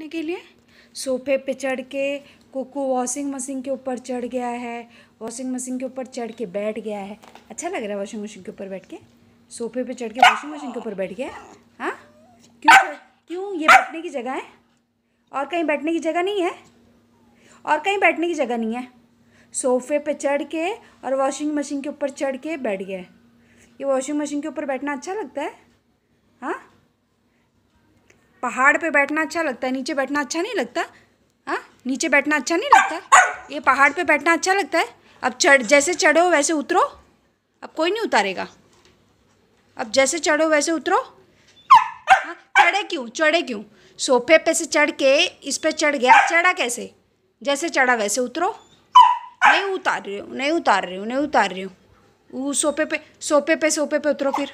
बैठने के लिए सोफे पे चढ़ के कुकू वॉशिंग मशीन के ऊपर चढ़ गया है वॉशिंग मशीन के ऊपर चढ़ के बैठ गया है अच्छा लग रहा है वॉशिंग मशीन के ऊपर बैठ के सोफे पे चढ़ के वॉशिंग मशीन के ऊपर बैठ गया हाँ क्यों क्यों ये बैठने की जगह है और कहीं बैठने की जगह नहीं है और कहीं बैठने की जगह नहीं है सोफे पे चढ़ के और वॉशिंग मशीन के ऊपर चढ़ के बैठ गया ये वॉशिंग मशीन के ऊपर बैठना अच्छा लगता है हाँ पहाड़ पे बैठना अच्छा लगता है नीचे बैठना अच्छा नहीं लगता हाँ नीचे बैठना अच्छा नहीं लगता ये पहाड़ पे बैठना अच्छा लगता है अब चढ़ जैसे चढ़ो वैसे उतरो अब कोई नहीं उतारेगा अब जैसे चढ़ो वैसे उतरो हाँ चढ़े क्यों चढ़े क्यों सोफे पे से चढ़ के इस पे चढ़ गया चढ़ा कैसे जैसे चढ़ा वैसे उतरो नहीं उतार रही हूँ नहीं उतार रही हूँ नहीं उतार रही हूँ सोफे पे सोफे पे सोफे पे उतरो फिर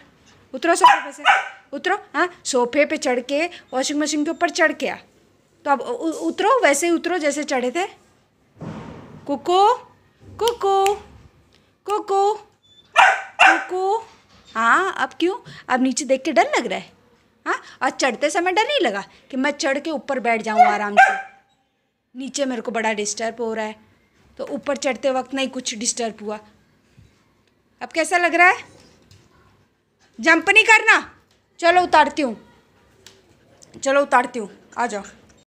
उतरो सोफे पे से उतरो हाँ सोफे पे चढ़ के वॉशिंग मशीन के ऊपर चढ़ के आ तो अब उतरो वैसे ही उतरो जैसे चढ़े थे कुको कुको कुको कुको हाँ अब क्यों अब नीचे देख के डर लग रहा है हाँ और चढ़ते समय डर नहीं लगा कि मैं चढ़ के ऊपर बैठ जाऊँ आराम से नीचे मेरे को बड़ा डिस्टर्ब हो रहा है तो ऊपर चढ़ते वक्त नहीं कुछ डिस्टर्ब हुआ अब कैसा लग रहा है जंप नहीं करना चलो उतारती हूँ चलो उतारती हूँ आ जाओ